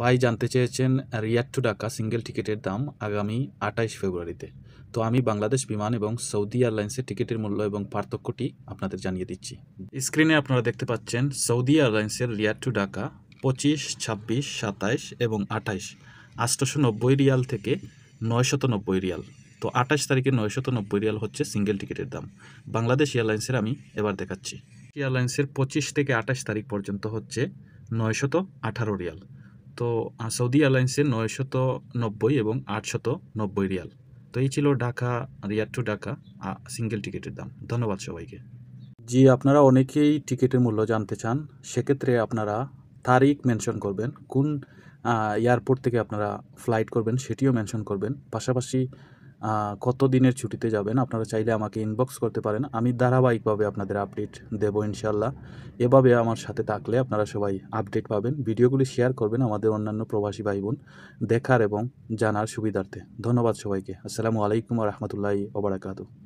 ভাই জানতে চেয়েছেন রিয়াদ টু ঢাকা সিঙ্গেল টিকিটের দাম আগামী আঠাইশ ফেব্রুয়ারিতে তো আমি বাংলাদেশ বিমান এবং সৌদি এয়ারলাইন্সের টিকিটের মূল্য এবং পার্থক্যটি আপনাদের জানিয়ে দিচ্ছি স্ক্রিনে আপনারা দেখতে পাচ্ছেন সৌদি এয়ারলাইন্সের রিয়াদ টু ঢাকা পঁচিশ ছাব্বিশ সাতাইশ এবং আঠাইশ আষ্টশো নব্বই রিয়াল থেকে নয়শত নব্বই রিয়াল তো আঠাশ তারিখে নয়শত নব্বই রিয়াল হচ্ছে সিঙ্গেল টিকিটের দাম বাংলাদেশ এয়ারলাইন্সের আমি এবার দেখাচ্ছি এয়ারলাইন্সের পঁচিশ থেকে আঠাশ তারিখ পর্যন্ত হচ্ছে নয়শত আঠারো রিয়াল তো সৌদি এয়ারলাইন্সের নয়শত নব্বই এবং আটশত নব্বই রিয়াল তো এই ছিল ঢাকা রিয়ার টু ঢাকা সিঙ্গেল টিকিটের দাম ধন্যবাদ সবাইকে জি আপনারা অনেকেই টিকিটের মূল্য জানতে চান সেক্ষেত্রে আপনারা তারিখ মেনশন করবেন কোন এয়ারপোর্ট থেকে আপনারা ফ্লাইট করবেন সেটিও মেনশন করবেন পাশাপাশি কত দিনের ছুটিতে যাবেন আপনারা চাইলে আমাকে ইনবক্স করতে পারেন আমি ধারাবাহিকভাবে আপনাদের আপডেট দেব ইনশাল্লাহ এভাবে আমার সাথে থাকলে আপনারা সবাই আপডেট পাবেন ভিডিওগুলি শেয়ার করবেন আমাদের অন্যান্য প্রবাসী ভাই বোন দেখার এবং জানার সুবিধার্থে ধন্যবাদ সবাইকে আসসালামু আলাইকুম রহমতুল্লাহ ওবরাকাতু